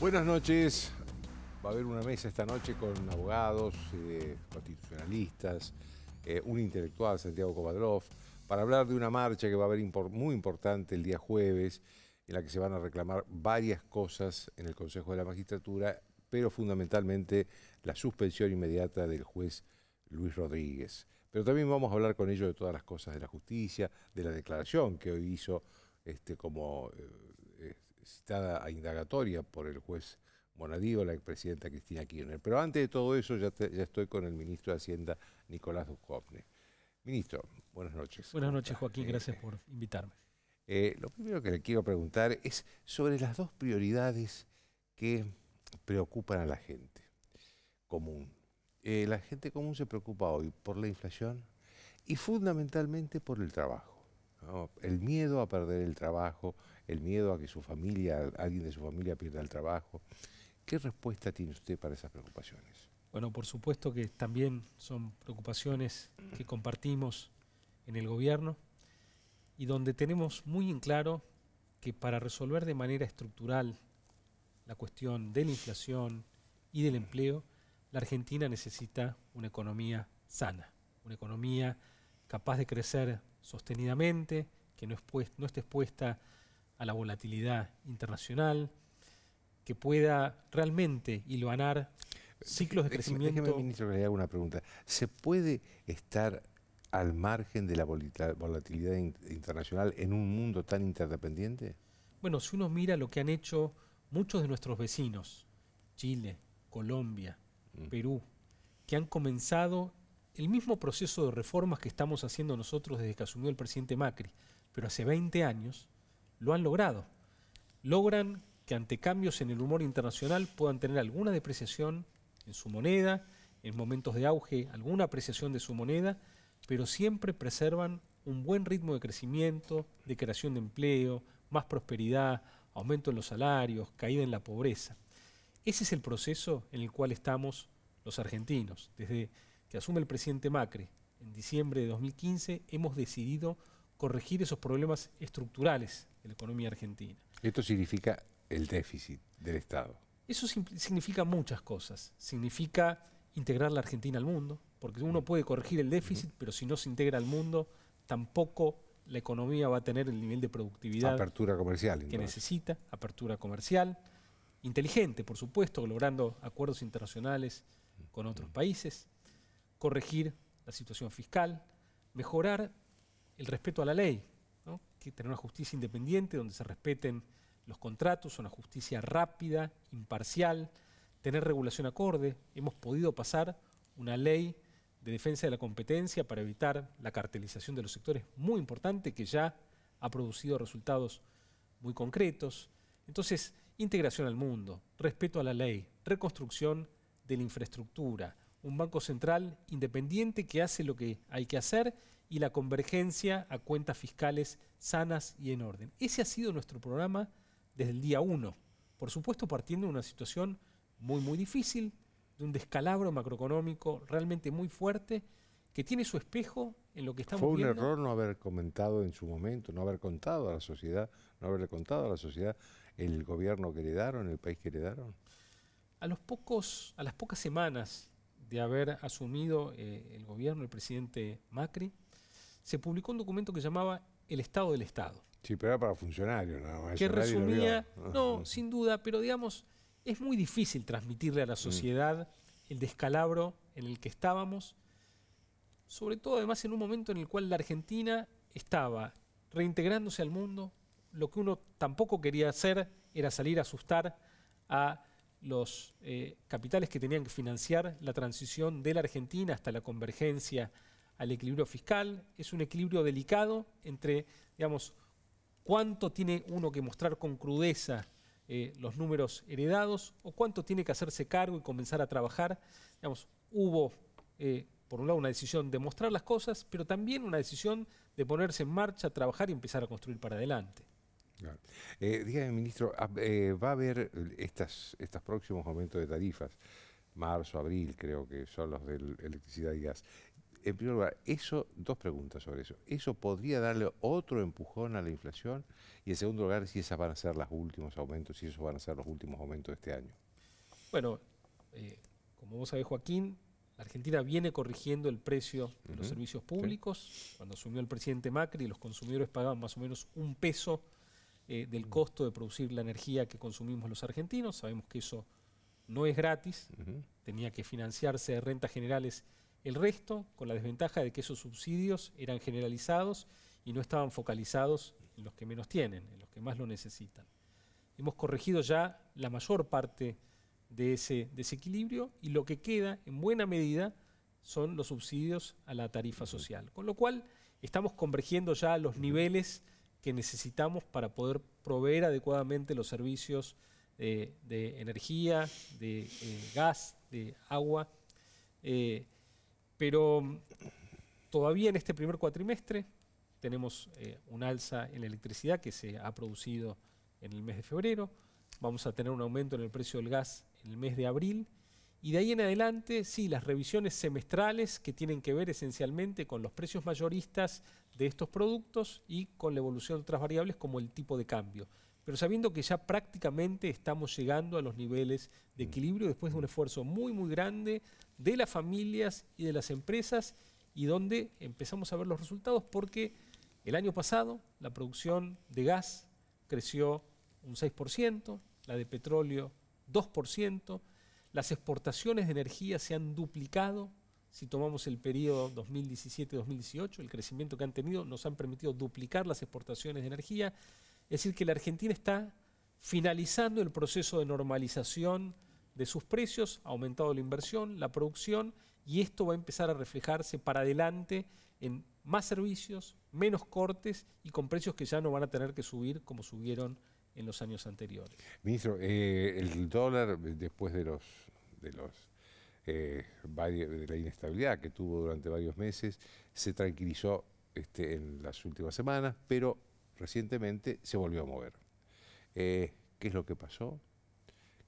Buenas noches. Va a haber una mesa esta noche con abogados, eh, constitucionalistas, eh, un intelectual, Santiago Kovalov, para hablar de una marcha que va a haber muy importante el día jueves, en la que se van a reclamar varias cosas en el Consejo de la Magistratura, pero fundamentalmente la suspensión inmediata del juez Luis Rodríguez. Pero también vamos a hablar con ellos de todas las cosas de la justicia, de la declaración que hoy hizo este, como eh, citada a indagatoria por el juez Monadío, la expresidenta Cristina Kirchner. Pero antes de todo eso, ya, ya estoy con el ministro de Hacienda, Nicolás Duchovne. Ministro, buenas noches. Buenas noches, Joaquín, eh, gracias eh, por invitarme. Eh, lo primero que le quiero preguntar es sobre las dos prioridades que preocupan a la gente común. la gente común se preocupa hoy por la inflación y fundamentalmente por el trabajo. El miedo a perder el trabajo, el miedo a que su familia, alguien de su familia pierda el trabajo. ¿Qué respuesta tiene usted para esas preocupaciones? Bueno, por supuesto que también son preocupaciones que compartimos en el gobierno y donde tenemos muy en claro que para resolver de manera estructural la cuestión de la inflación y del empleo, la Argentina necesita una economía sana, una economía capaz de crecer sostenidamente, que no, pues, no esté expuesta a la volatilidad internacional, que pueda realmente hilvanar ciclos de crecimiento. ministro, le una pregunta. ¿Se puede estar al margen de la volatilidad internacional en un mundo tan interdependiente? Bueno, si uno mira lo que han hecho muchos de nuestros vecinos, Chile, Colombia, mm. Perú, que han comenzado el mismo proceso de reformas que estamos haciendo nosotros desde que asumió el presidente Macri, pero hace 20 años, lo han logrado. Logran que ante cambios en el humor internacional puedan tener alguna depreciación en su moneda, en momentos de auge alguna apreciación de su moneda, pero siempre preservan un buen ritmo de crecimiento, de creación de empleo, más prosperidad, aumento en los salarios, caída en la pobreza. Ese es el proceso en el cual estamos los argentinos. Desde que asume el presidente Macri en diciembre de 2015 hemos decidido corregir esos problemas estructurales de la economía argentina. Esto significa el déficit del Estado. Eso significa muchas cosas. Significa integrar la Argentina al mundo, porque uno puede corregir el déficit, pero si no se integra al mundo, tampoco la economía va a tener el nivel de productividad apertura comercial, que necesita, apertura comercial, inteligente, por supuesto, logrando acuerdos internacionales con otros países, corregir la situación fiscal, mejorar el respeto a la ley, que tener una justicia independiente donde se respeten los contratos, una justicia rápida, imparcial, tener regulación acorde. Hemos podido pasar una ley de defensa de la competencia para evitar la cartelización de los sectores, muy importante, que ya ha producido resultados muy concretos. Entonces, integración al mundo, respeto a la ley, reconstrucción de la infraestructura, un banco central independiente que hace lo que hay que hacer y la convergencia a cuentas fiscales sanas y en orden. Ese ha sido nuestro programa desde el día uno. por supuesto partiendo de una situación muy, muy difícil, de un descalabro macroeconómico realmente muy fuerte, que tiene su espejo en lo que estamos Fue un error no haber comentado en su momento, no haber contado a la sociedad, no haberle contado a la sociedad el gobierno que le daron, el país que le daron. A, los pocos, a las pocas semanas de haber asumido eh, el gobierno el presidente Macri, se publicó un documento que llamaba El Estado del Estado. Sí, pero era para funcionarios nada más. Que resumía, ah, no, sin duda, pero digamos, es muy difícil transmitirle a la mm. sociedad el descalabro en el que estábamos, sobre todo además en un momento en el cual la Argentina estaba reintegrándose al mundo, lo que uno tampoco quería hacer era salir a asustar a los eh, capitales que tenían que financiar la transición de la Argentina hasta la convergencia al equilibrio fiscal. Es un equilibrio delicado entre, digamos, cuánto tiene uno que mostrar con crudeza eh, los números heredados o cuánto tiene que hacerse cargo y comenzar a trabajar. Digamos, hubo, eh, por un lado, una decisión de mostrar las cosas, pero también una decisión de ponerse en marcha, trabajar y empezar a construir para adelante. Eh, dígame, ministro, ah, ¿va a haber estas, estos próximos aumentos de tarifas? Marzo, abril, creo que son los de electricidad y gas en primer lugar, eso, dos preguntas sobre eso. ¿Eso podría darle otro empujón a la inflación? Y en segundo lugar, si esas van a ser los últimos aumentos, si esos van a ser los últimos aumentos de este año. Bueno, eh, como vos sabés, Joaquín, la Argentina viene corrigiendo el precio de los servicios públicos. Cuando asumió el presidente Macri, los consumidores pagaban más o menos un peso eh, del costo de producir la energía que consumimos los argentinos. Sabemos que eso no es gratis, tenía que financiarse de rentas generales el resto, con la desventaja de que esos subsidios eran generalizados y no estaban focalizados en los que menos tienen, en los que más lo necesitan. Hemos corregido ya la mayor parte de ese desequilibrio y lo que queda en buena medida son los subsidios a la tarifa social. Con lo cual estamos convergiendo ya a los niveles que necesitamos para poder proveer adecuadamente los servicios eh, de, energía, de eh, gas, de agua. Eh, pero mm, todavía en este primer cuatrimestre tenemos eh, un alza en la electricidad que se ha producido en el mes de febrero, vamos a tener un aumento en el precio del gas en el mes de abril, y de ahí en adelante, sí, las revisiones semestrales que tienen que ver esencialmente con los precios mayoristas de estos productos y con la evolución de otras variables como el tipo de cambio. Pero sabiendo que ya prácticamente estamos llegando a los niveles de equilibrio después de un esfuerzo muy, muy grande de las familias y de las empresas y donde empezamos a ver los resultados porque el año pasado la producción de gas creció un 6%, la de petróleo 2%, las exportaciones de energía se han duplicado si tomamos el periodo 2017-2018, el crecimiento que han tenido nos han permitido duplicar las exportaciones de energía, es decir, que la Argentina está finalizando el proceso de normalización de sus precios, ha aumentado la inversión, la producción, y esto va a empezar a reflejarse para adelante en más servicios, menos cortes y con precios que ya no van a tener que subir como subieron en los años anteriores. Ministro, eh, el dólar después de los los eh, de la inestabilidad que tuvo durante varios meses se tranquilizó este, en las últimas semanas, pero recientemente se volvió a mover. Eh, ¿Qué es lo que pasó?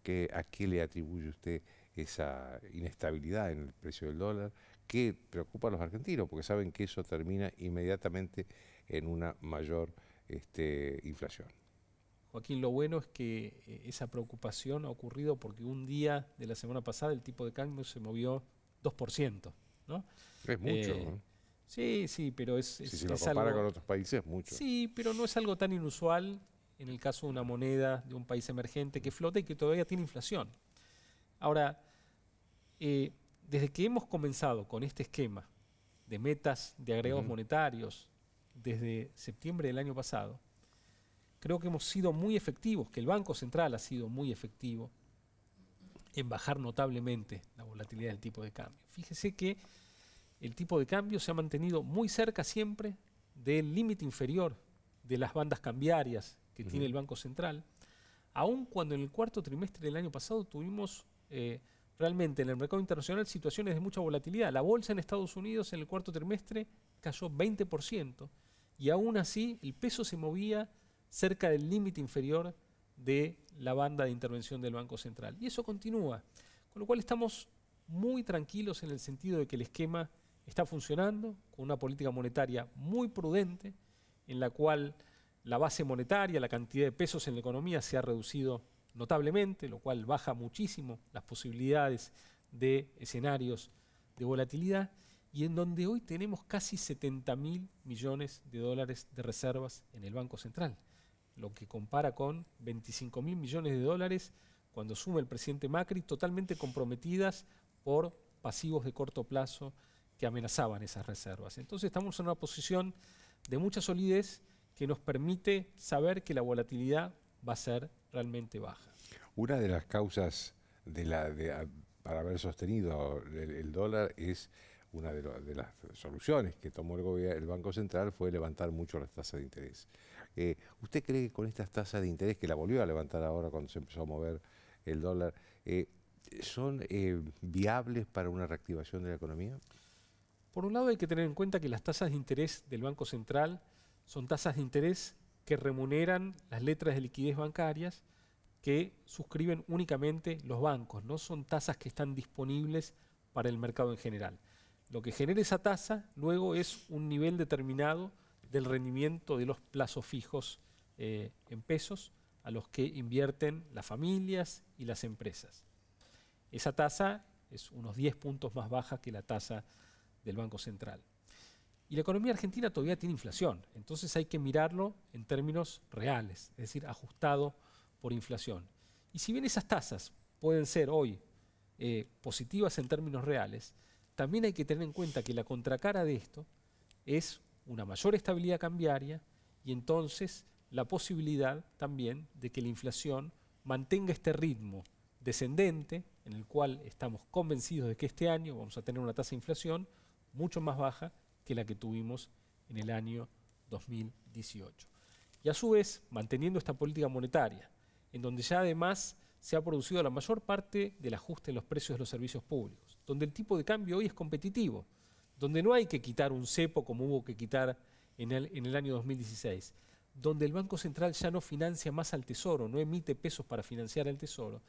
que, ¿a qué le atribuye usted esa inestabilidad en el precio del dólar que preocupa a los argentinos? Porque saben que eso termina inmediatamente en una mayor este, inflación. Joaquín, lo bueno es que eh, esa preocupación ha ocurrido porque un día de la semana pasada el tipo de cambio se movió 2%. ¿no? Es mucho. Eh, sí, sí, pero es... Si es, se compara con otros países, mucho. Sí, pero no es algo tan inusual en el caso de una moneda de un país emergente que flota y que todavía tiene inflación. Ahora, eh, desde que hemos comenzado con este esquema de metas de agregados monetarios desde septiembre del año pasado, creo que hemos sido muy efectivos, que el Banco Central ha sido muy efectivo en bajar notablemente la volatilidad del tipo de cambio. Fíjese que el tipo de cambio se ha mantenido muy cerca siempre del límite inferior de las bandas cambiarias que tiene el Banco Central, aun cuando en el cuarto trimestre del año pasado tuvimos eh, realmente en el mercado internacional situaciones de mucha volatilidad. La bolsa en Estados Unidos en el cuarto trimestre cayó 20% y aún así el peso se movía cerca del límite inferior de la banda de intervención del Banco Central. Y eso continúa, con lo cual estamos muy tranquilos en el sentido de que el esquema está funcionando con una política monetaria muy prudente en la cual la base monetaria, la cantidad de pesos en la economía se ha reducido notablemente, lo cual baja muchísimo las posibilidades de escenarios de volatilidad y en donde hoy tenemos casi 70 mil millones de dólares de reservas en el Banco Central, lo que compara con 25 mil millones de dólares cuando suma el presidente Macri, totalmente comprometidas por pasivos de corto plazo que amenazaban esas reservas. Entonces estamos en una posición de mucha solidez que nos permite saber que la volatilidad va a ser realmente baja. Una de las causas para haber sostenido el, dólar es una de, las soluciones que tomó el, gobierno, el, Banco Central fue levantar mucho las tasas de interés. Eh, ¿Usted cree que con estas tasas de interés, que la volvió a levantar ahora cuando se empezó a mover el dólar, eh, son eh, viables para una reactivación de la economía? Por un lado hay que tener en cuenta que las tasas de interés del Banco Central son tasas de interés que remuneran las letras de liquidez bancarias que suscriben únicamente los bancos, no son tasas que están disponibles para el mercado en general. Lo que genera esa tasa luego es un nivel determinado del rendimiento de los plazos fijos eh, en pesos a los que invierten las familias y las empresas. Esa tasa es unos 10 puntos más baja que la tasa del Banco Central. Y la economía argentina todavía tiene inflación, entonces hay que mirarlo en términos reales, es decir, ajustado por inflación. Y si bien esas tasas pueden ser hoy eh, positivas en términos reales, también hay que tener en cuenta que la contracara de esto es una mayor estabilidad cambiaria y entonces la posibilidad también de que la inflación mantenga este ritmo descendente, en el cual estamos convencidos de que este año vamos a tener una tasa de inflación mucho más baja que la que tuvimos en el año 2018. Y a su vez, manteniendo esta política monetaria, en donde ya además se ha producido la mayor parte del ajuste en los precios de los servicios públicos, donde el tipo de cambio hoy es competitivo, donde no hay que quitar un cepo como hubo que quitar en el, en el año 2016, donde el Banco Central ya no financia más al Tesoro, no emite pesos para financiar al Tesoro,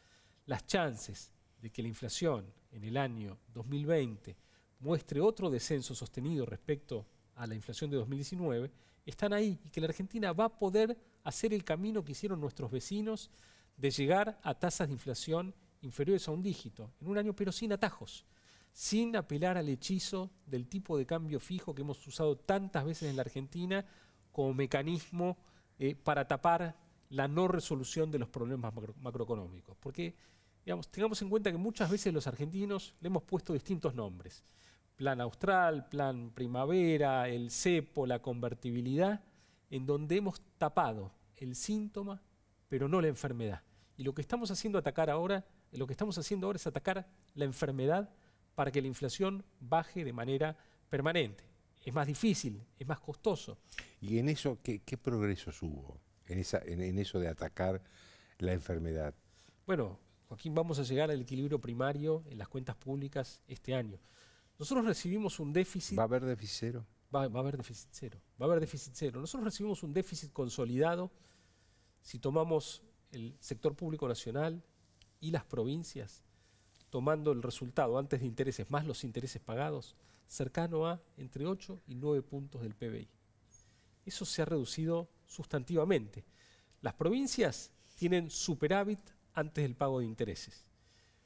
las chances de que la inflación en el año 2020 muestre otro descenso sostenido respecto a la inflación de 2019, están ahí y que la Argentina va a poder hacer el camino que hicieron nuestros vecinos de llegar a tasas de inflación inferiores a un dígito en un año, pero sin atajos, sin apelar al hechizo del tipo de cambio fijo que hemos usado tantas veces en la Argentina como mecanismo eh, para tapar la no resolución de los problemas macroeconómicos. Porque, tengamos en cuenta que muchas veces los argentinos le hemos puesto distintos nombres plan austral, plan primavera, el cepo, la convertibilidad, en donde hemos tapado el síntoma, pero no la enfermedad. Y lo que estamos haciendo atacar ahora, lo que estamos haciendo ahora es atacar la enfermedad para que la inflación baje de manera permanente. Es más difícil, es más costoso. ¿Y en eso qué, progresos hubo? en eso de atacar la enfermedad. Bueno, Joaquín, vamos a llegar al equilibrio primario en las cuentas públicas este año. Nosotros recibimos un déficit. Va a haber déficit cero. Va, a haber déficit cero. Va a haber déficit cero. Nosotros recibimos un déficit consolidado si tomamos el sector público nacional y las provincias, tomando el resultado antes de intereses más los intereses pagados, cercano a entre 8 y 9 puntos del PBI. Eso se ha reducido sustantivamente. Las provincias tienen superávit antes del pago de intereses.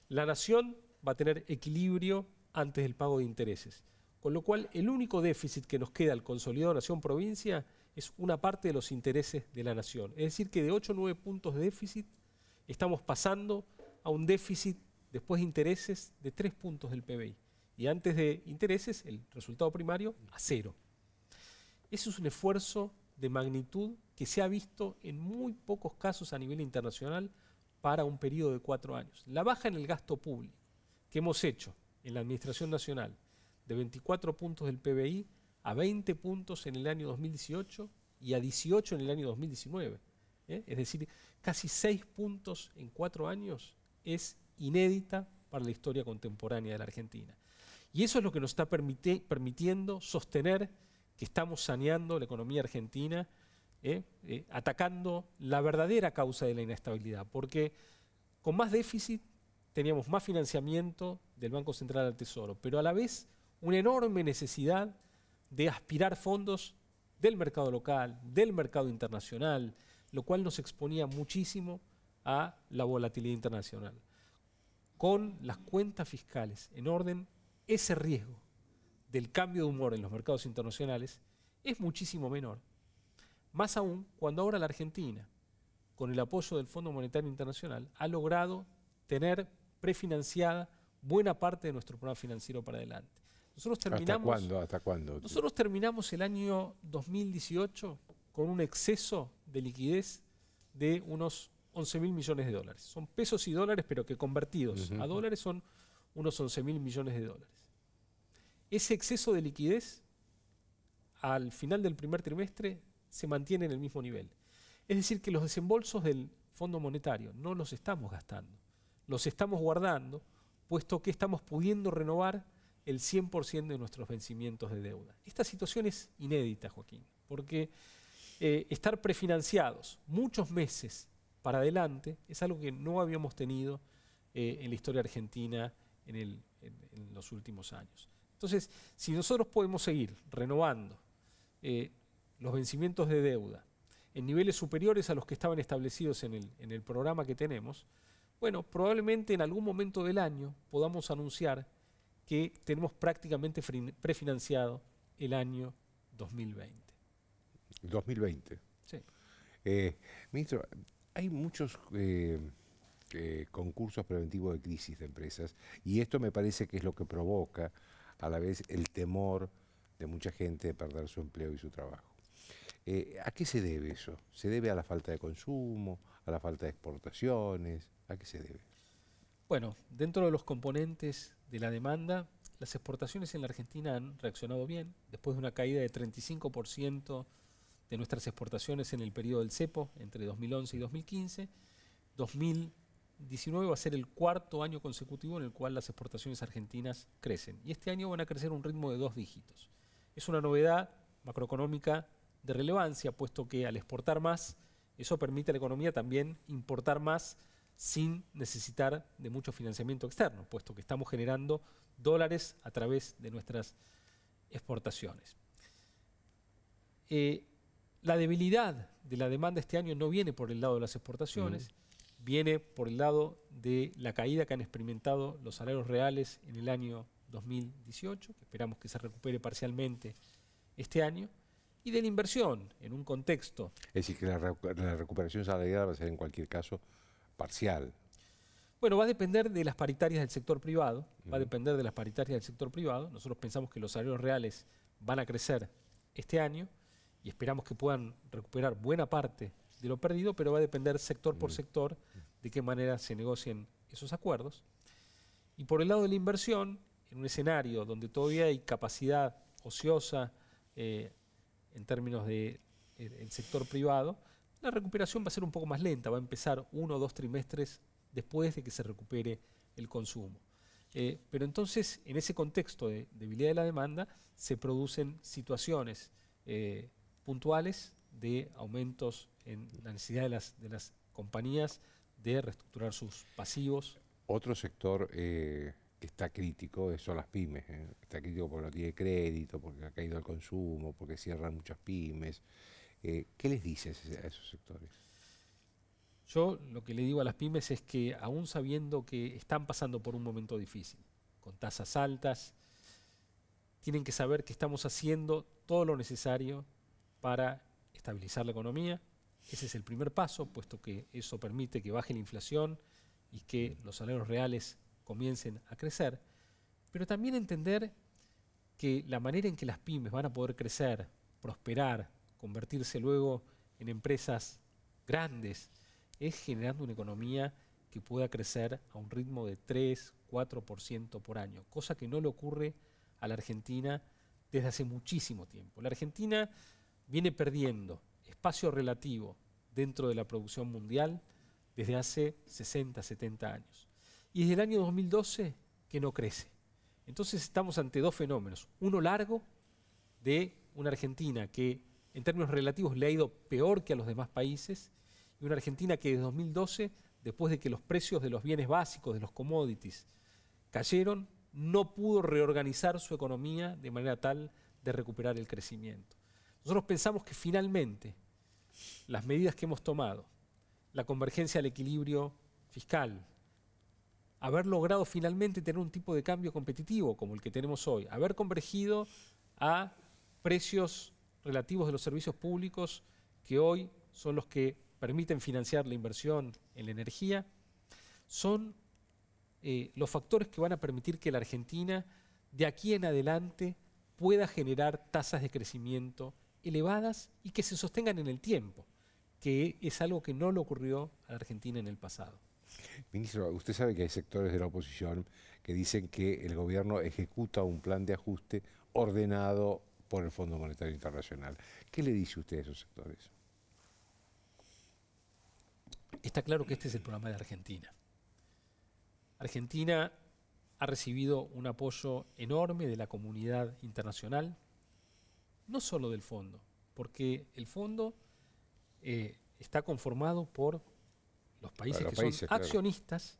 La nación va a tener equilibrio antes del pago de intereses. Con lo cual, el único déficit que nos queda al consolidado Nación-Provincia es una parte de los intereses de la Nación. Es decir, que de 8 o 9 puntos de déficit estamos pasando a un déficit después de intereses de 3 puntos del PBI. Y antes de intereses, el resultado primario a cero. Eso es un esfuerzo de magnitud que se ha visto en muy pocos casos a nivel internacional para un periodo de cuatro años. La baja en el gasto público que hemos hecho en la Administración Nacional, de 24 puntos del PBI a 20 puntos en el año 2018 y a 18 en el año 2019. ¿eh? Es decir, casi 6 puntos en 4 años es inédita para la historia contemporánea de la Argentina. Y eso es lo que nos está permitiendo sostener que estamos saneando la economía argentina, ¿eh? Eh, atacando la verdadera causa de la inestabilidad, porque con más déficit teníamos más financiamiento, del Banco Central al Tesoro, pero a la vez una enorme necesidad de aspirar fondos del mercado local, del mercado internacional, lo cual nos exponía muchísimo a la volatilidad internacional. Con las cuentas fiscales en orden, ese riesgo del cambio de humor en los mercados internacionales es muchísimo menor. Más aún cuando ahora la Argentina, con el apoyo del Fondo Monetario Internacional, ha logrado tener prefinanciada buena parte de nuestro programa financiero para adelante. Nosotros terminamos, ¿Hasta cuándo? Nosotros terminamos el año 2018 con un exceso de liquidez de unos 11 mil millones de dólares. Son pesos y dólares, pero que convertidos a dólares son unos 11 mil millones de dólares. Ese exceso de liquidez al final del primer trimestre se mantiene en el mismo nivel. Es decir, que los desembolsos del Fondo Monetario no los estamos gastando, los estamos guardando puesto que estamos pudiendo renovar el 100% de nuestros vencimientos de deuda. Esta situación es inédita, Joaquín, porque eh, estar prefinanciados muchos meses para adelante es algo que no habíamos tenido eh, en la historia argentina en, los últimos años. Entonces, si nosotros podemos seguir renovando eh, los vencimientos de deuda en niveles superiores a los que estaban establecidos en el programa que tenemos, bueno, probablemente en algún momento del año podamos anunciar que tenemos prácticamente prefinanciado el año 2020. 2020. Sí. Eh, ministro, hay muchos eh, eh, concursos preventivos de crisis de empresas y esto me parece que es lo que provoca a la vez el temor de mucha gente de perder su empleo y su trabajo. ¿A qué se debe eso? ¿Se debe a la falta de consumo, a la falta de exportaciones? ¿A qué se debe? Bueno, dentro de los componentes de la demanda, las exportaciones en la Argentina han reaccionado bien, después de una caída de 35% de nuestras exportaciones en el periodo del CEPO, entre 2011 y 2015. 2019 va a ser el cuarto año consecutivo en el cual las exportaciones argentinas crecen. Y este año van a crecer un ritmo de dos dígitos. Es una novedad macroeconómica de relevancia, puesto que al exportar más, eso permite a la economía también importar más sin necesitar de mucho financiamiento externo, puesto que estamos generando dólares a través de nuestras exportaciones. Eh, la debilidad de la demanda este año no viene por el lado de las exportaciones, viene por el lado de la caída que han experimentado los salarios reales en el año 2018, que esperamos que se recupere parcialmente este año, y de la inversión en un contexto. Es decir, que la, la recuperación salarial va a ser en cualquier caso parcial? Bueno, va a depender de las paritarias del sector privado, va a depender de las paritarias del sector privado. Nosotros pensamos que los salarios reales van a crecer este año y esperamos que puedan recuperar buena parte de lo perdido, pero va a depender sector por sector de qué manera se negocien esos acuerdos. Y por el lado de la inversión, en un escenario donde todavía hay capacidad ociosa eh, en términos del eh, sector privado, la recuperación va a ser un poco más lenta, va a empezar uno o dos trimestres después de que se recupere el consumo. Eh, pero entonces, en ese contexto de debilidad de la demanda, se producen situaciones eh, puntuales de aumentos en la necesidad de las, compañías de reestructurar sus pasivos. Otro sector eh, que está crítico son las pymes. Está crítico porque no tiene crédito, porque ha caído el consumo, porque cierran muchas pymes. Eh, ¿Qué les dices a esos sectores? Yo lo que le digo a las pymes es que aún sabiendo que están pasando por un momento difícil, con tasas altas, tienen que saber que estamos haciendo todo lo necesario para estabilizar la economía. Ese es el primer paso, puesto que eso permite que baje la inflación y que los salarios reales comiencen a crecer. Pero también entender que la manera en que las pymes van a poder crecer, prosperar, convertirse luego en empresas grandes, es generando una economía que pueda crecer a un ritmo de 3, 4% por año, cosa que no le ocurre a la Argentina desde hace muchísimo tiempo. La Argentina viene perdiendo espacio relativo dentro de la producción mundial desde hace 60, 70 años. Y desde el año 2012 que no crece. Entonces estamos ante dos fenómenos. Uno largo de una Argentina que en términos relativos le ha ido peor que a los demás países, y una Argentina que desde 2012, después de que los precios de los bienes básicos, de los commodities, cayeron, no pudo reorganizar su economía de manera tal de recuperar el crecimiento. Nosotros pensamos que finalmente las medidas que hemos tomado, la convergencia al equilibrio fiscal, haber logrado finalmente tener un tipo de cambio competitivo como el que tenemos hoy, haber convergido a precios relativos de los servicios públicos que hoy son los que permiten financiar la inversión en la energía, son eh, los factores que van a permitir que la Argentina de aquí en adelante pueda generar tasas de crecimiento elevadas y que se sostengan en el tiempo, que es algo que no le ocurrió a la Argentina en el pasado. Ministro, usted sabe que hay sectores de la oposición que dicen que el gobierno ejecuta un plan de ajuste ordenado, por el Fondo Monetario Internacional. ¿Qué le dice usted a esos sectores? Está claro que este es el programa de Argentina. Argentina ha recibido un apoyo enorme de la comunidad internacional, no solo del fondo, porque el fondo eh, está conformado por los países que son accionistas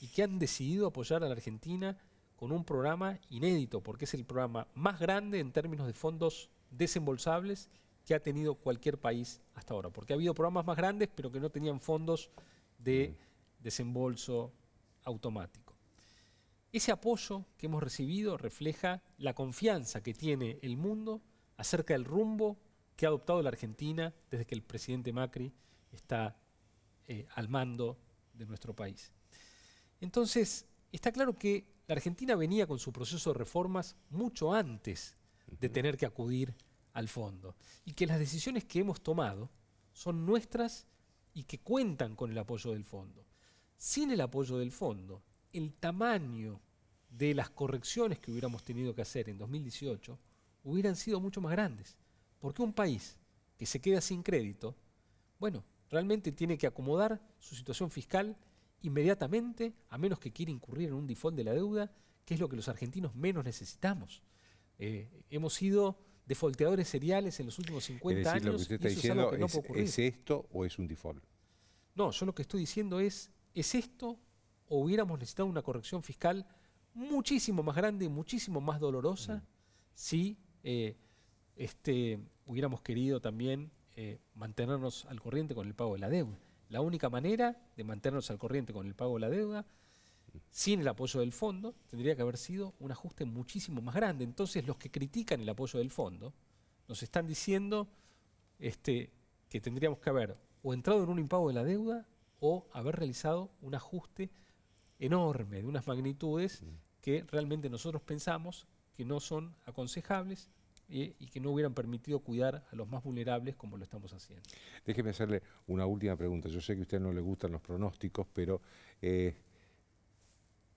y que han decidido apoyar a la Argentina con un programa inédito, porque es el programa más grande en términos de fondos desembolsables que ha tenido cualquier país hasta ahora, porque ha habido programas más grandes, pero que no tenían fondos de mm. desembolso automático. Ese apoyo que hemos recibido refleja la confianza que tiene el mundo acerca del rumbo que ha adoptado la Argentina desde que el presidente Macri está eh, al mando de nuestro país. Entonces, está claro que la Argentina venía con su proceso de reformas mucho antes de tener que acudir al fondo. Y que las decisiones que hemos tomado son nuestras y que cuentan con el apoyo del fondo. Sin el apoyo del fondo, el tamaño de las correcciones que hubiéramos tenido que hacer en 2018 hubieran sido mucho más grandes. Porque un país que se queda sin crédito, bueno, realmente tiene que acomodar su situación fiscal inmediatamente, a menos que quiera incurrir en un default de la deuda, que es lo que los argentinos menos necesitamos. Eh, hemos sido defolteadores seriales en los últimos 50 años. es, esto o es un default? No, yo lo que estoy diciendo es, ¿es esto o hubiéramos necesitado una corrección fiscal muchísimo más grande y muchísimo más dolorosa mm. si eh, este, hubiéramos querido también eh, mantenernos al corriente con el pago de la deuda? la única manera de mantenernos al corriente con el pago de la deuda, sin el apoyo del fondo, tendría que haber sido un ajuste muchísimo más grande. Entonces los que critican el apoyo del fondo nos están diciendo este, que tendríamos que haber o entrado en un impago de la deuda o haber realizado un ajuste enorme, de unas magnitudes mm. que realmente nosotros pensamos que no son aconsejables y que no hubieran permitido cuidar a los más vulnerables como lo estamos haciendo. Déjeme hacerle una última pregunta. Yo sé que a usted no le gustan los pronósticos, pero, eh,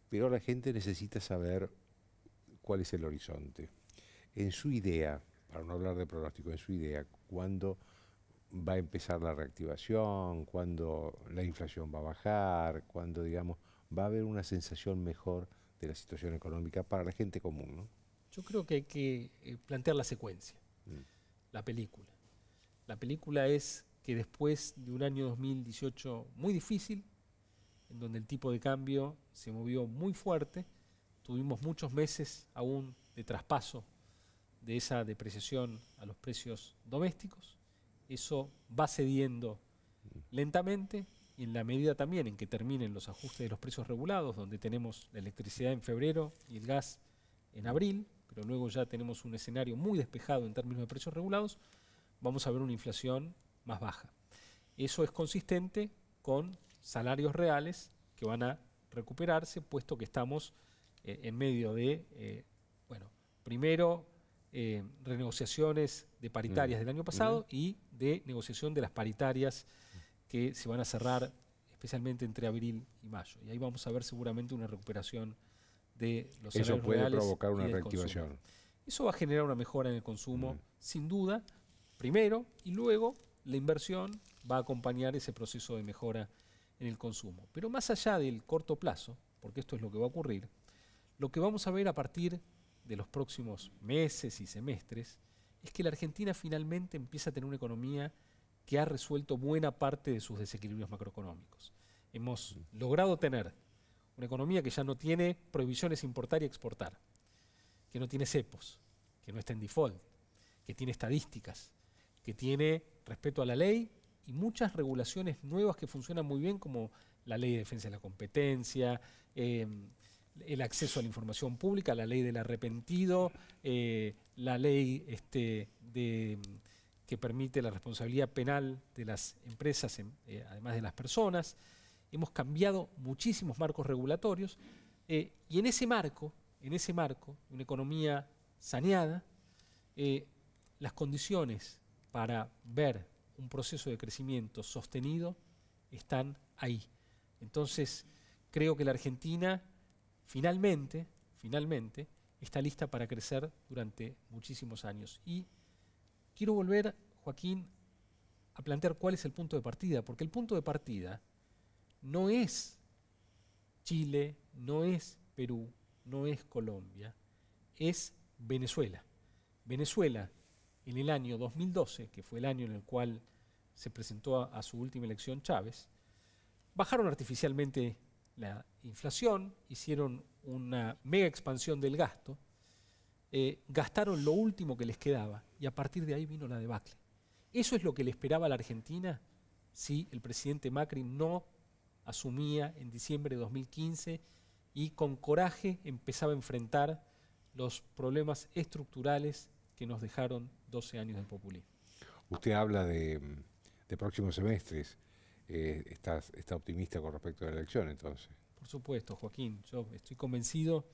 pero la gente necesita saber cuál es el horizonte. En su idea, para no hablar de pronóstico, en su idea, ¿cuándo va a empezar la reactivación? ¿Cuándo la inflación va a bajar? ¿Cuándo, digamos, va a haber una sensación mejor de la situación económica para la gente común? ¿no? Yo creo que hay que eh, plantear la secuencia, mm. la película. La película es que después de un año 2018 muy difícil, en donde el tipo de cambio se movió muy fuerte, tuvimos muchos meses aún de traspaso de esa depreciación a los precios domésticos, eso va cediendo mm. lentamente y en la medida también en que terminen los ajustes de los precios regulados, donde tenemos la electricidad en febrero y el gas en abril, pero luego ya tenemos un escenario muy despejado en términos de precios regulados, vamos a ver una inflación más baja. Eso es consistente con salarios reales que van a recuperarse, puesto que estamos eh, en medio de, eh, bueno, primero eh, renegociaciones de paritarias del año mm. pasado mm. y de negociación de las paritarias que se van a cerrar especialmente entre abril y mayo. Y ahí vamos a ver seguramente una recuperación de los Eso puede provocar una reactivación. Eso va a generar una mejora en el consumo, mm. sin duda, primero, y luego la inversión va a acompañar ese proceso de mejora en el consumo. Pero más allá del corto plazo, porque esto es lo que va a ocurrir, lo que vamos a ver a partir de los próximos meses y semestres es que la Argentina finalmente empieza a tener una economía que ha resuelto buena parte de sus desequilibrios macroeconómicos. Hemos mm. logrado tener una economía que ya no tiene prohibiciones importar y exportar, que no tiene cepos, que no está en default, que tiene estadísticas, que tiene respeto a la ley y muchas regulaciones nuevas que funcionan muy bien como la ley de defensa de la competencia, em, el acceso a la información pública, la ley del arrepentido, eh, la ley este, que permite la responsabilidad penal de las empresas, em, eh, además de las personas hemos cambiado muchísimos marcos regulatorios eh, y en ese marco, en ese marco, una economía saneada, eh, las condiciones para ver un proceso de crecimiento sostenido están ahí. Entonces, creo que la Argentina finalmente, finalmente, está lista para crecer durante muchísimos años. Y quiero volver, Joaquín, a plantear cuál es el punto de partida, porque el punto de partida no es Chile, no es Perú, no es Colombia, es Venezuela. Venezuela, en el año 2012, que fue el año en el cual se presentó a, su última elección Chávez, bajaron artificialmente la inflación, hicieron una mega expansión del gasto, eh, gastaron lo último que les quedaba y a partir de ahí vino la debacle. Eso es lo que le esperaba a la Argentina si el presidente Macri no asumía en diciembre de 2015 y con coraje empezaba a enfrentar los problemas estructurales que nos dejaron 12 años de populismo. Usted habla de, próximos semestres. Eh, está, está optimista con respecto a la elección, entonces. Por supuesto, Joaquín. Yo estoy convencido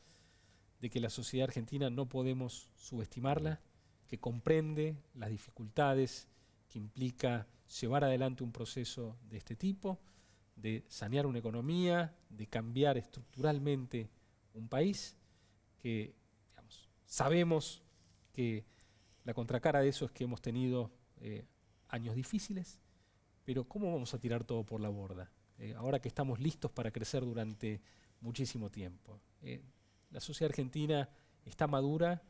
de que la sociedad argentina no podemos subestimarla, que comprende las dificultades que implica llevar adelante un proceso de este tipo de sanear una economía, de cambiar estructuralmente un país, que sabemos que la contracara de eso es que hemos tenido eh, años difíciles, pero ¿cómo vamos a tirar todo por la borda? Eh, ahora que estamos listos para crecer durante muchísimo tiempo. Eh, la sociedad argentina está madura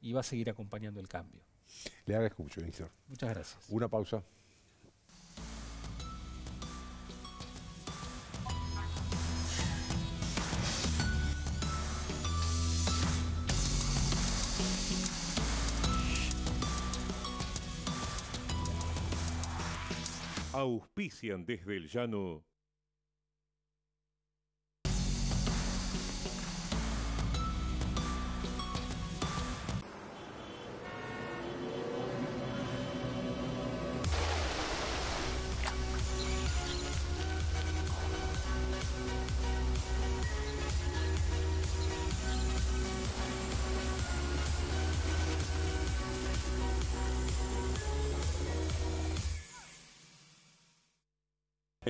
y va a seguir acompañando el cambio. Le agradezco mucho, Víctor. Muchas gracias. Una pausa. auspician desde el llano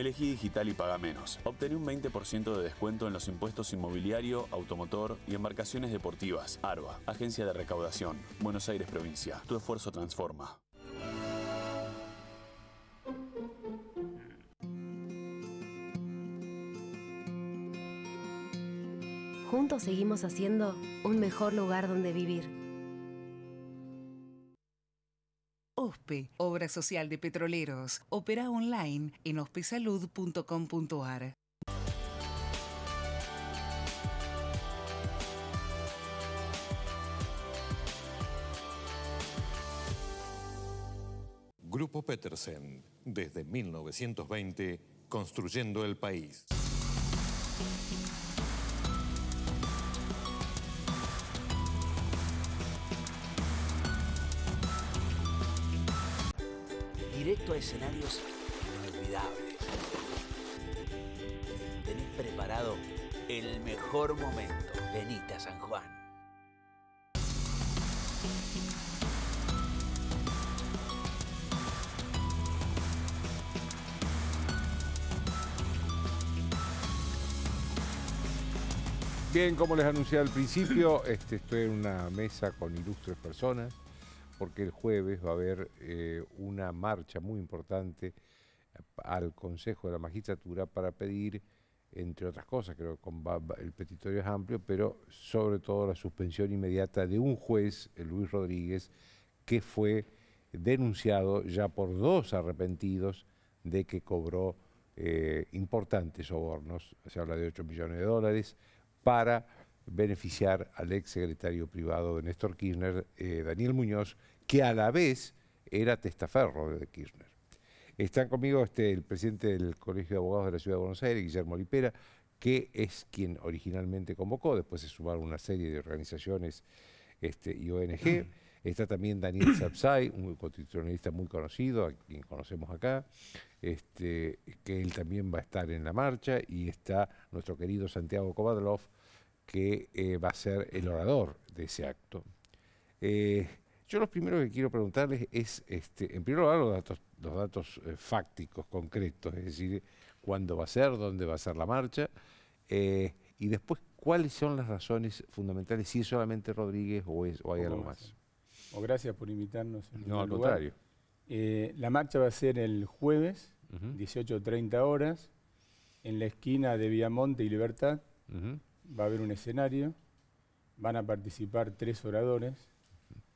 Elegí digital y paga menos. Obtení un 20% de descuento en los impuestos inmobiliario, automotor y embarcaciones deportivas. ARBA, Agencia de Recaudación, Buenos Aires Provincia. Tu esfuerzo transforma. Juntos seguimos haciendo un mejor lugar donde vivir. OSPE, Obra Social de Petroleros. Opera online en ospesalud.com.ar. Grupo Petersen, desde 1920, construyendo el país. directo a escenarios inolvidables. Tenés preparado el mejor momento. a San Juan. Bien, como les anuncié al principio, este, estoy en una mesa con ilustres personas porque el jueves va a haber eh, una marcha muy importante eh, al Consejo de la Magistratura para pedir, entre otras cosas, creo que el petitorio es amplio, pero sobre todo la suspensión inmediata de un juez, eh, Luis Rodríguez, que fue denunciado ya por dos arrepentidos de que cobró importantes sobornos, se habla de 8 millones de dólares, para beneficiar al ex secretario privado de Néstor Kirchner, Daniel Muñoz, que a la vez era testaferro de Kirchner. Están conmigo este, el presidente del Colegio de Abogados de la Ciudad de Buenos Aires, Guillermo Lipera, que es quien originalmente convocó, después se sumaron una serie de organizaciones este, y ONG. Está también Daniel Sapsay, un constitucionalista muy conocido, a quien conocemos acá, este, que él también va a estar en la marcha, y está nuestro querido Santiago Kovadlov, que eh, va a ser el orador de ese acto. Eh, yo lo primero que quiero preguntarles es, este, en primer lugar, los datos, los datos eh, fácticos, concretos, es decir, cuándo va a ser, dónde va a ser la marcha, eh, y después, cuáles son las razones fundamentales, si es solamente Rodríguez o, es, hay algo más. O gracias por invitarnos. no, al este contrario. Eh, la marcha va a ser el jueves, 18.30 horas, en la esquina de Viamonte y Libertad. Va a haber un escenario, van a participar tres oradores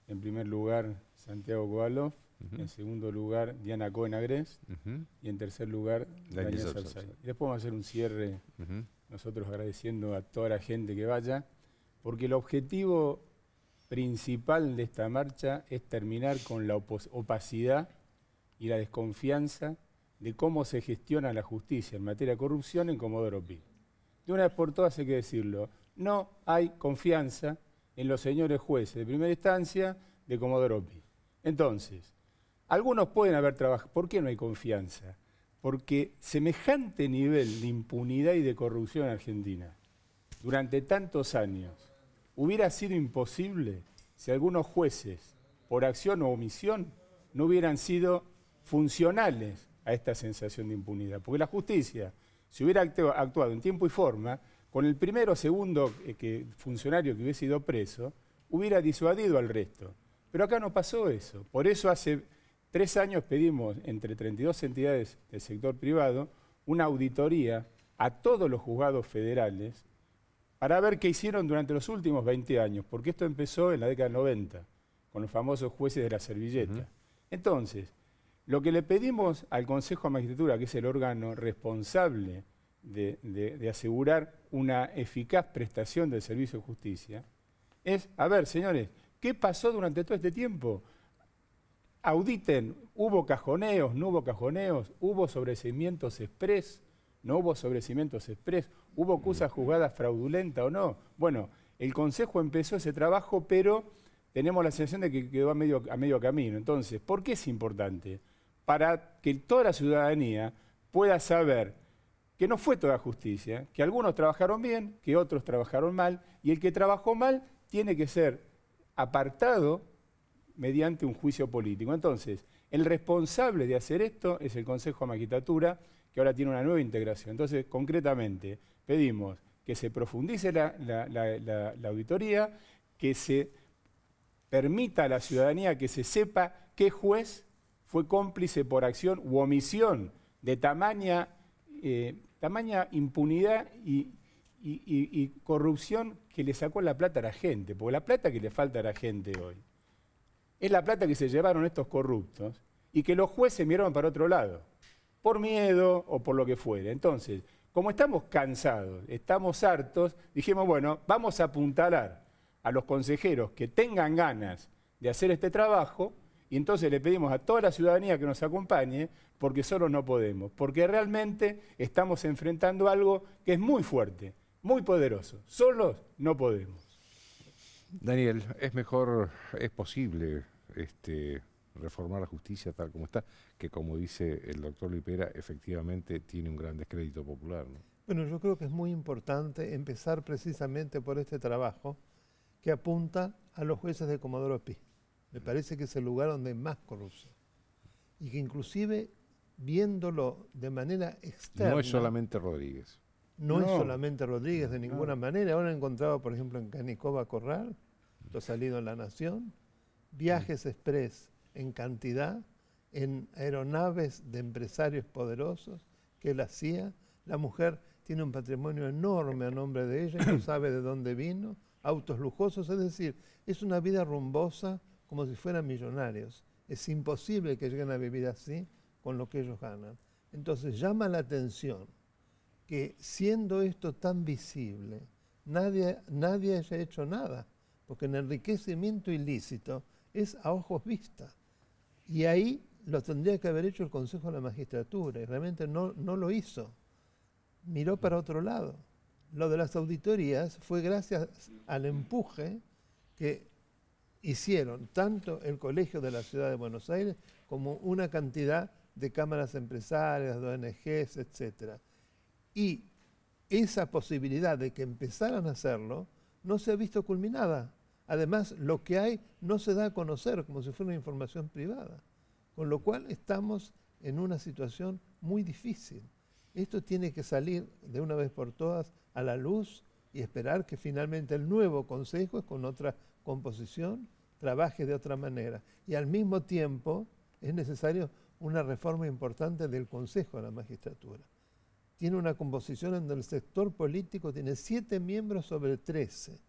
en primer lugar, Santiago Kovalov. En segundo lugar, Diana Cohen Agres. Y en tercer lugar, Daniel, Daniel Y después vamos a hacer un cierre, nosotros agradeciendo a toda la gente que vaya, porque el objetivo principal de esta marcha es terminar con la opacidad y la desconfianza de cómo se gestiona la justicia en materia de corrupción en Comodoro Pi. De una vez por todas hay que decirlo, no hay confianza en los señores jueces de primera instancia de Comodoro Pi. Entonces, algunos pueden haber trabajado. ¿Por qué no hay confianza? Porque semejante nivel de impunidad y de corrupción en Argentina durante tantos años hubiera sido imposible si algunos jueces, por acción o omisión, no hubieran sido funcionales a esta sensación de impunidad. Porque la justicia, si hubiera actuado en tiempo y forma, con el primero o segundo eh, funcionario que hubiese sido preso, hubiera disuadido al resto. Pero acá no pasó eso. Por eso hace tres años pedimos entre 32 entidades del sector privado una auditoría a todos los juzgados federales para ver qué hicieron durante los últimos 20 años, porque esto empezó en la década del 90, con los famosos jueces de la servilleta. Entonces, lo que le pedimos al Consejo de Magistratura, que es el órgano responsable de, asegurar una eficaz prestación del servicio de justicia es, a ver, señores, ¿qué pasó durante todo este tiempo? Auditen, ¿hubo cajoneos, no hubo cajoneos? ¿Hubo sobreseimientos express? ¿No hubo sobrecimientos express? no hubo sobrecimientos express hubo acusas juzgadas fraudulenta o no? Bueno, el Consejo empezó ese trabajo, pero tenemos la sensación de que quedó a medio, a medio camino. Entonces, ¿por qué es importante? Para que toda la ciudadanía pueda saber que no fue toda justicia, que algunos trabajaron bien, que otros trabajaron mal, y el que trabajó mal tiene que ser apartado mediante un juicio político. Entonces, el responsable de hacer esto es el Consejo de Magistratura, que ahora tiene una nueva integración. Entonces, concretamente, pedimos que se profundice la, auditoría, que se permita a la ciudadanía que se sepa qué juez fue cómplice por acción u omisión de tamaña eh, tamaña impunidad y, corrupción que le sacó la plata a la gente, porque la plata que le falta a la gente hoy es la plata que se llevaron estos corruptos y que los jueces miraron para otro lado, por miedo o por lo que fuera. Entonces, como estamos cansados, estamos hartos, dijimos, bueno, vamos a apuntalar a los consejeros que tengan ganas de hacer este trabajo y entonces le pedimos a toda la ciudadanía que nos acompañe, porque solos no podemos, porque realmente estamos enfrentando algo que es muy fuerte, muy poderoso. Solos no podemos. Daniel, es mejor, es posible este, reformar la justicia tal como está, que como dice el doctor Lipera, efectivamente tiene un gran descrédito popular. Bueno, yo creo que es muy importante empezar precisamente por este trabajo que apunta a los jueces de Comodoro Pi. Me parece que es el lugar donde hay más corrupción. Y que inclusive viéndolo de manera externa... No es solamente Rodríguez. No, es solamente Rodríguez de ninguna manera. Ahora he encontrado, por ejemplo, en Canicoba Corral, lo salido en La Nación, viajes express en cantidad, en aeronaves de empresarios poderosos que él hacía. La mujer tiene un patrimonio enorme a nombre de ella, y no sabe de dónde vino, autos lujosos, es decir, es una vida rumbosa como si fueran millonarios. Es imposible que lleguen a vivir así con lo que ellos ganan. Entonces llama la atención que siendo esto tan visible, nadie, nadie haya hecho nada, porque el enriquecimiento ilícito es a ojos vistas. Y ahí lo tendría que haber hecho el Consejo de la Magistratura, y realmente no, no lo hizo. Miró para otro lado. Lo de las auditorías fue gracias al empuje que hicieron tanto el Colegio de la Ciudad de Buenos Aires como una cantidad de cámaras empresarias, de ONGs, etc. Y esa posibilidad de que empezaran a hacerlo no se ha visto culminada. Además, lo que hay no se da a conocer como si fuera una información privada. Con lo cual estamos en una situación muy difícil. Esto tiene que salir de una vez por todas a la luz y esperar que finalmente el nuevo Consejo, es con otra composición trabaje de otra manera. Y al mismo tiempo es necesario una reforma importante del Consejo de la Magistratura. Tiene una composición en donde el sector político tiene siete miembros sobre trece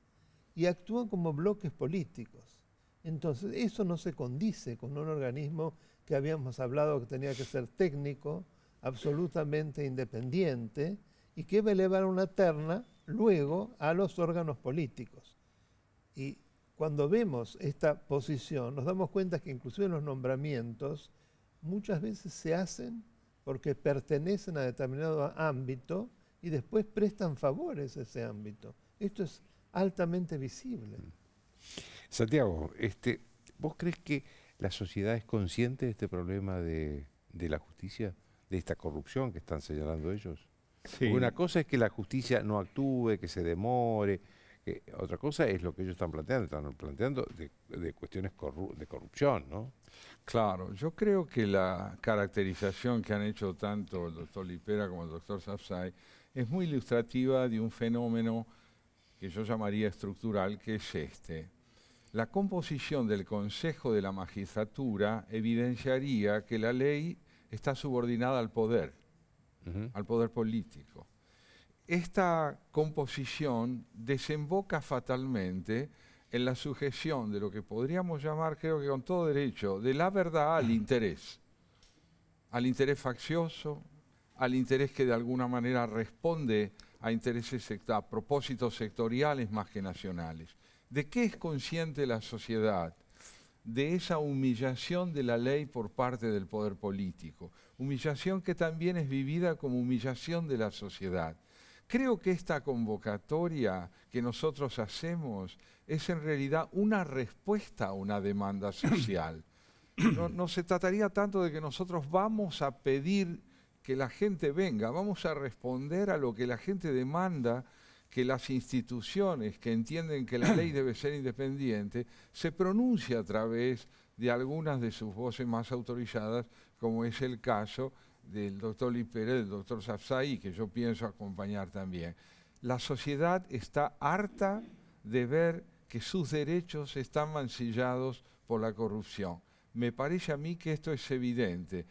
y actúan como bloques políticos. Entonces, eso no se condice con un organismo que habíamos hablado que tenía que ser técnico, absolutamente independiente y que va a elevar una terna luego a los órganos políticos. Y cuando vemos esta posición, nos damos cuenta que inclusive los nombramientos muchas veces se hacen porque pertenecen a determinado ámbito y después prestan favores a ese ámbito. Esto es altamente visible. Mm. Santiago, este, ¿vos crees que la sociedad es consciente de este problema de, la justicia, de esta corrupción que están señalando ellos? Una cosa es que la justicia no actúe, que se demore, otra cosa es lo que ellos están planteando, están planteando de, cuestiones de corrupción, ¿no? Claro, yo creo que la caracterización que han hecho tanto el doctor Lipera como el doctor Safsay es muy ilustrativa de un fenómeno que yo llamaría estructural, que es este. La composición del Consejo de la Magistratura evidenciaría que la ley está subordinada al poder, al poder político esta composición desemboca fatalmente en la sujeción de lo que podríamos llamar, creo que con todo derecho, de la verdad al interés, al interés faccioso, al interés que de alguna manera responde a intereses, a propósitos sectoriales más que nacionales. ¿De qué es consciente la sociedad? De esa humillación de la ley por parte del poder político, humillación que también es vivida como humillación de la sociedad. Creo que esta convocatoria que nosotros hacemos es en realidad una respuesta a una demanda social. No, se trataría tanto de que nosotros vamos a pedir que la gente venga, vamos a responder a lo que la gente demanda, que las instituciones que entienden que la ley debe ser independiente se pronuncie a través de algunas de sus voces más autorizadas, como es el caso del doctor Liperet, del doctor Safsai, que yo pienso acompañar también. La sociedad está harta de ver que sus derechos están mancillados por la corrupción. Me parece a mí que esto es evidente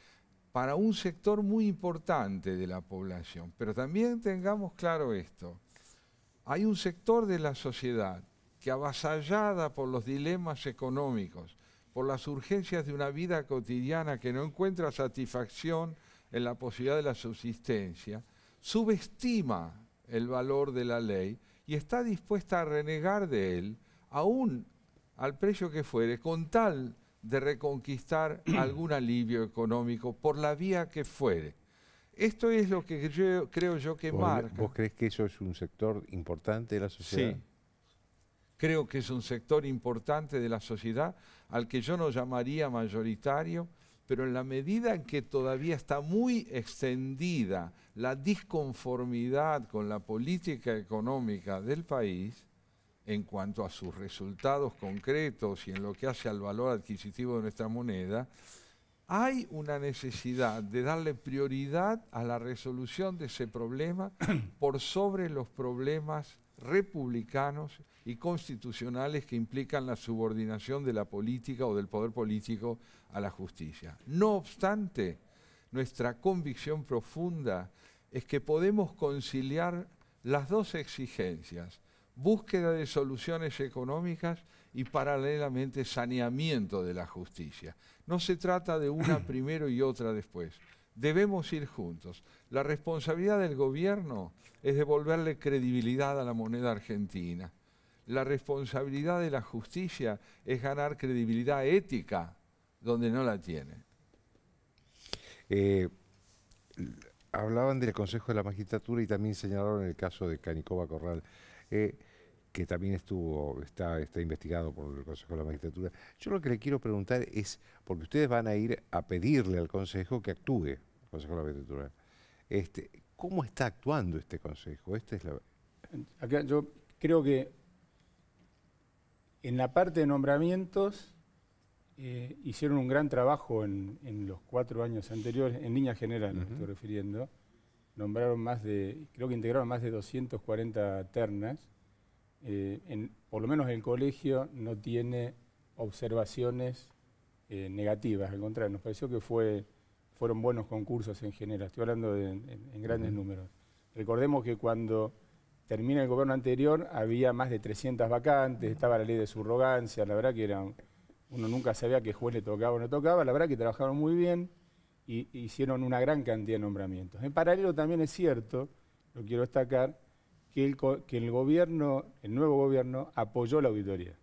para un sector muy importante de la población. Pero también tengamos claro esto. Hay un sector de la sociedad que avasallada por los dilemas económicos, por las urgencias de una vida cotidiana que no encuentra satisfacción en la posibilidad de la subsistencia, subestima el valor de la ley y está dispuesta a renegar de él, aún al precio que fuere, con tal de reconquistar algún alivio económico por la vía que fuere. Esto es lo que yo, creo yo que marca. ¿Vos crees que eso es un sector importante de la sociedad? Sí. Creo que es un sector importante de la sociedad al que yo no llamaría mayoritario, pero en la medida en que todavía está muy extendida la disconformidad con la política económica del país, en cuanto a sus resultados concretos y en lo que hace al valor adquisitivo de nuestra moneda, hay una necesidad de darle prioridad a la resolución de ese problema por sobre los problemas republicanos y constitucionales que implican la subordinación de la política o del poder político a la justicia. No obstante, nuestra convicción profunda es que podemos conciliar las dos exigencias, búsqueda de soluciones económicas y paralelamente saneamiento de la justicia. No se trata de una primero y otra después. Debemos ir juntos. La responsabilidad del gobierno es devolverle credibilidad a la moneda argentina. La responsabilidad de la justicia es ganar credibilidad ética donde no la tiene. Eh, hablaban del Consejo de la Magistratura y también señalaron el caso de Canicoba Corral, eh, que también estuvo, está, está investigado por el Consejo de la Magistratura. Yo lo que le quiero preguntar es, porque ustedes van a ir a pedirle al Consejo que actúe Consejo de la Este, ¿Cómo está actuando este Consejo? Este es la... yo creo que en la parte de nombramientos eh, hicieron un gran trabajo en, los cuatro años anteriores, en línea general me estoy refiriendo. Nombraron más de, creo que integraron más de 240 ternas. Eh, por lo menos el colegio no tiene observaciones eh, negativas, al contrario, nos pareció que fue fueron buenos concursos en general, estoy hablando en, grandes números. Recordemos que cuando termina el gobierno anterior había más de 300 vacantes, estaba la ley de subrogancia, la verdad que era, uno nunca sabía qué juez le tocaba o no tocaba, la verdad que trabajaron muy bien y e hicieron una gran cantidad de nombramientos. En paralelo también es cierto, lo quiero destacar, que el, que el gobierno, el nuevo gobierno, apoyó la auditoría.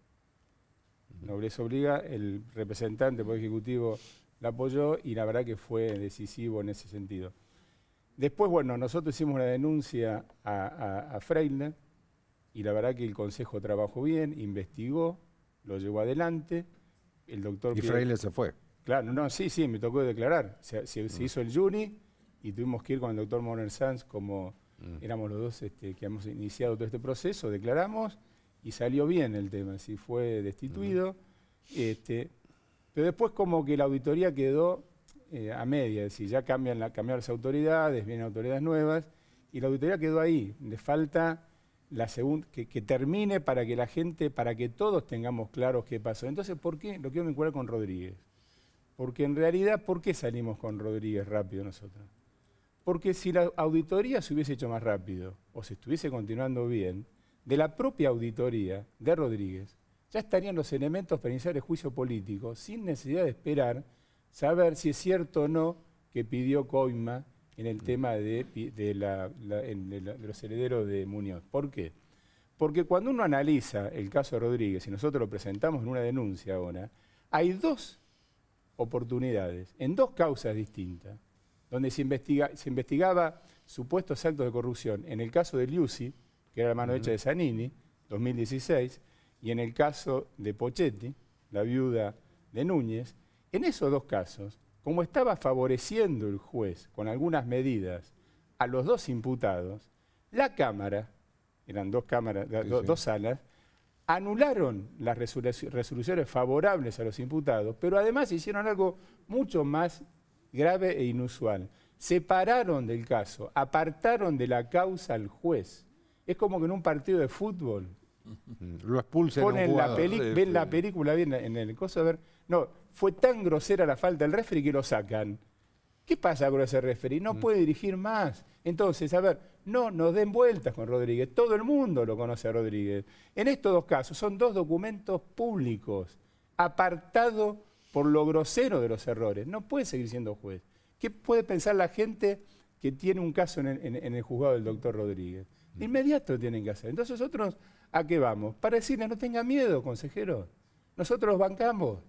Nobleza obliga, el representante por ejecutivo la apoyó y la verdad que fue decisivo en ese sentido. Después, bueno, nosotros hicimos una denuncia a, a, y la verdad que el Consejo trabajó bien, investigó, lo llevó adelante. El doctor y Freire se fue. Claro, no, sí, sí, me tocó declarar. Se, mm. hizo el Juni y tuvimos que ir con el doctor Moner Sanz, como mm. éramos los dos este, que hemos iniciado todo este proceso, declaramos y salió bien el tema, si fue destituido. Mm. Este, pero después como que la auditoría quedó eh, a media, es decir, ya cambian cambiaron las autoridades, vienen autoridades nuevas, y la auditoría quedó ahí. Le falta que, que, termine para que la gente, para que todos tengamos claros qué pasó. Entonces, ¿por qué? Lo quiero vincular con Rodríguez. Porque en realidad, ¿por qué salimos con Rodríguez rápido nosotros? Porque si la auditoría se hubiese hecho más rápido, o se estuviese continuando bien, de la propia auditoría de Rodríguez, ya estarían los elementos para iniciar el juicio político, sin necesidad de esperar saber si es cierto o no que pidió Coima en el mm. tema de, los herederos de Muñoz. ¿Por qué? Porque cuando uno analiza el caso de Rodríguez, y nosotros lo presentamos en una denuncia ahora, hay dos oportunidades, en dos causas distintas, donde se, investigaba supuestos actos de corrupción. En el caso de Liuzzi, que era la mano hecha de Zanini, 2016, y en el caso de Pochetti, la viuda de Núñez, en esos dos casos, como estaba favoreciendo el juez con algunas medidas a los dos imputados, la Cámara, eran dos cámaras, dos salas, anularon las resoluciones favorables a los imputados, pero además hicieron algo mucho más grave e inusual. Separaron del caso, apartaron de la causa al juez. Es como que en un partido de fútbol Mm. Lo expulsan. la ven la película bien en el coso, a ver. No, fue tan grosera la falta del refri que lo sacan. ¿Qué pasa con ese referee? No mm. puede dirigir más. Entonces, a ver, no nos den vueltas con Rodríguez. Todo el mundo lo conoce a Rodríguez. En estos dos casos son dos documentos públicos, apartado por lo grosero de los errores. No puede seguir siendo juez. ¿Qué puede pensar la gente que tiene un caso en el, el juzgado del doctor Rodríguez? De mm. inmediato lo tienen que hacer. Entonces nosotros ¿A qué vamos? Para decirle, no tenga miedo, consejero. Nosotros los bancamos.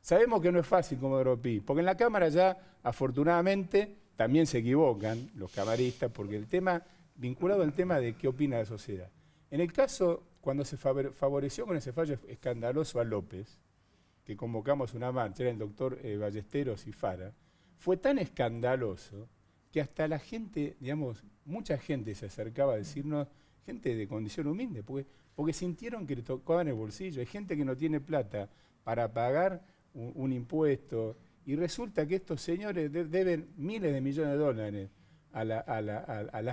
Sabemos que no es fácil como Dropi, porque en la Cámara ya, afortunadamente, también se equivocan los camaristas, porque el tema, vinculado al tema de qué opina la sociedad. En el caso, cuando se favoreció con ese fallo escandaloso a López, que convocamos una marcha, era el doctor eh, Ballesteros y Fara, fue tan escandaloso que hasta la gente, digamos, mucha gente se acercaba a decirnos, de condición humilde, porque, porque sintieron que le tocaban el bolsillo. Hay gente que no tiene plata para pagar un, impuesto y resulta que estos señores deben miles de millones de dólares a la, a la,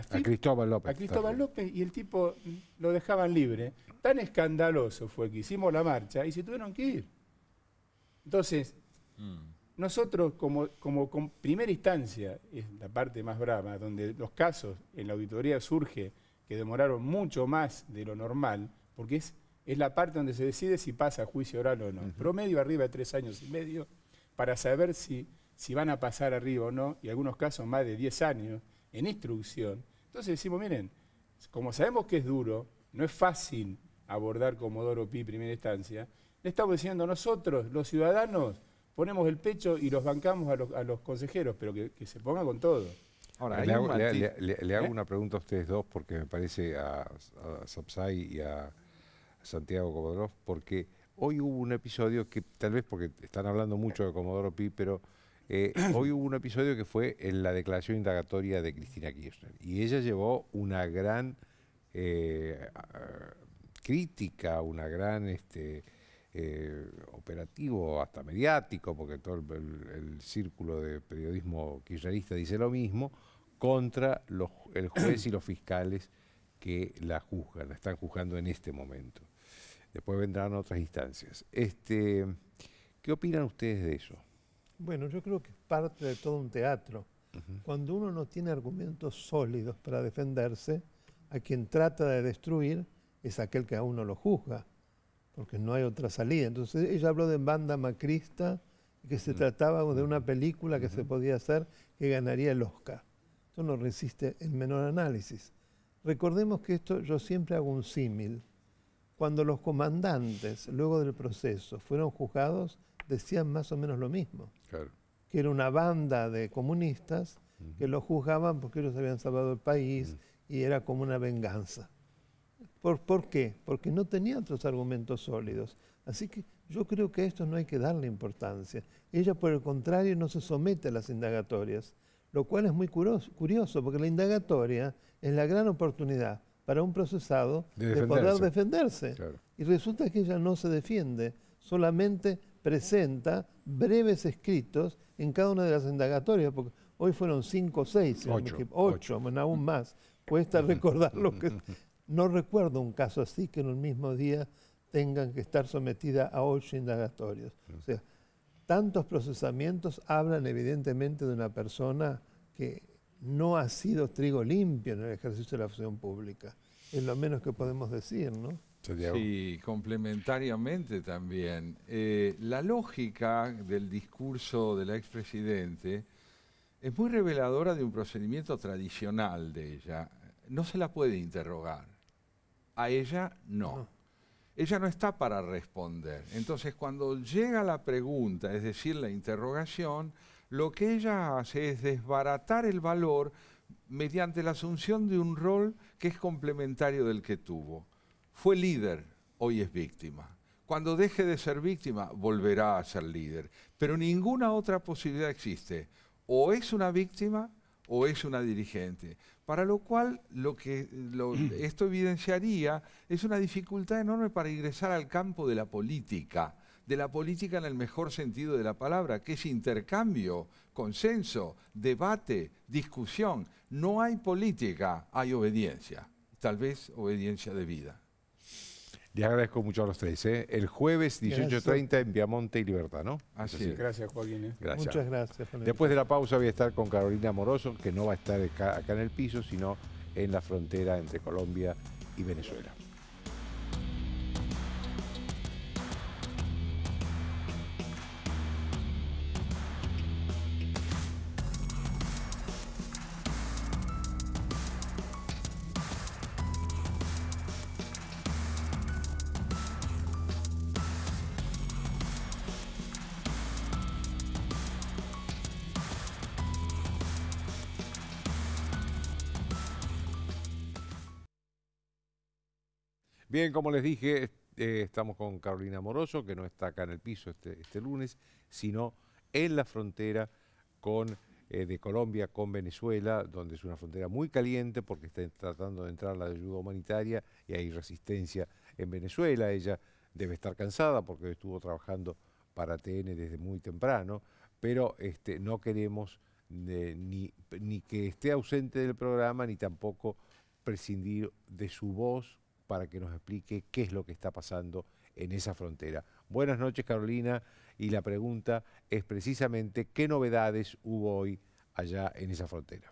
a, Cristóbal López. A Cristóbal López y el tipo lo dejaban libre. Tan escandaloso fue que hicimos la marcha y se tuvieron que ir. Entonces, mm. nosotros como, como, como primera instancia, es la parte más brava, donde los casos en la auditoría surge que demoraron mucho más de lo normal, porque es, es la parte donde se decide si pasa a juicio oral o no. Promedio arriba de tres años y medio para saber si, si van a pasar arriba o no, y algunos casos más de diez años en instrucción. Entonces decimos, miren, como sabemos que es duro, no es fácil abordar Comodoro Pi primera instancia, le estamos diciendo nosotros, los ciudadanos, ponemos el pecho y los bancamos a los, consejeros, pero que, que se ponga con todo. Eh, le hago, ¿Eh? una pregunta a ustedes dos porque me parece a, a Sapsay y a Santiago Comodoro, porque hoy hubo un episodio que tal vez porque están hablando mucho de Comodoro Pi, pero eh, hoy hubo un episodio que fue en la declaración indagatoria de Cristina Kirchner y ella llevó una gran crítica, una gran este, operativo, hasta mediático, porque todo el círculo de periodismo kirchnerista dice lo mismo contra los, el juez y los fiscales que la juzgan, la están juzgando en este momento. Después vendrán otras instancias. Este, ¿Qué opinan ustedes de eso? Bueno, yo creo que es parte de todo un teatro. Cuando uno no tiene argumentos sólidos para defenderse, a quien trata de destruir es aquel que a uno lo juzga, porque no hay otra salida. Entonces ella habló de banda macrista, que se mm. trataba de una mm. película que se podía hacer que ganaría el Oscar no resiste el menor análisis. Recordemos que esto yo siempre hago un símil. Cuando los comandantes, luego del proceso, fueron juzgados, decían más o menos lo mismo. Que era una banda de comunistas que los juzgaban porque ellos habían salvado el país y era como una venganza. ¿Por, ¿Por qué? Porque no tenía otros argumentos sólidos. Así que yo creo que a esto no hay que darle importancia. Ella, por el contrario, no se somete a las indagatorias lo cual es muy curioso, porque la indagatoria es la gran oportunidad para un procesado de, poder defenderse. Y resulta que ella no se defiende, solamente presenta breves escritos en cada una de las indagatorias, porque hoy fueron cinco o seis, ocho, aún más. Cuesta recordar lo que... No recuerdo un caso así que en un mismo día tengan que estar sometida a ocho indagatorios. O sea, tantos procesamientos hablan evidentemente de una persona que no ha sido trigo limpio en el ejercicio de la función pública. Es lo menos que podemos decir, ¿no? Sí, complementariamente también. Eh, la lógica del discurso de la expresidente es muy reveladora de un procedimiento tradicional de ella. No se la puede interrogar. A ella no ella no está para responder. Entonces, cuando llega la pregunta, es decir, la interrogación, lo que ella hace es desbaratar el valor mediante la asunción de un rol que es complementario del que tuvo. Fue líder, hoy es víctima. Cuando deje de ser víctima, volverá a ser líder. Pero ninguna otra posibilidad existe. O es una víctima o es una dirigente. Para lo cual, lo que esto evidenciaría es una dificultad enorme para ingresar al campo de la política, de la política en el mejor sentido de la palabra, que es intercambio, consenso, debate, discusión. No hay política, hay obediencia, tal vez obediencia de vida. Les agradezco mucho a los tres. ¿eh? El jueves 18.30 en Viamonte y Libertad, ¿no? Así Gracias, Joaquín. ¿eh? Muchas gracias. Después de la pausa voy a estar con Carolina Moroso, que no va a estar acá en el piso, sino en la frontera entre Colombia y Venezuela. Bien, como les dije, eh, estamos con Carolina Moroso, que no está acá en el piso este, este lunes, sino en la frontera con, eh, de Colombia con Venezuela, donde es una frontera muy caliente porque está tratando de entrar la ayuda humanitaria y hay resistencia en Venezuela. Ella debe estar cansada porque estuvo trabajando para TN desde muy temprano, pero este, no queremos eh, ni que esté ausente del programa, ni tampoco prescindir de su voz para que nos explique qué es lo que está pasando en esa frontera. Buenas noches, Carolina. Y la pregunta es precisamente qué novedades hubo hoy allá en esa frontera.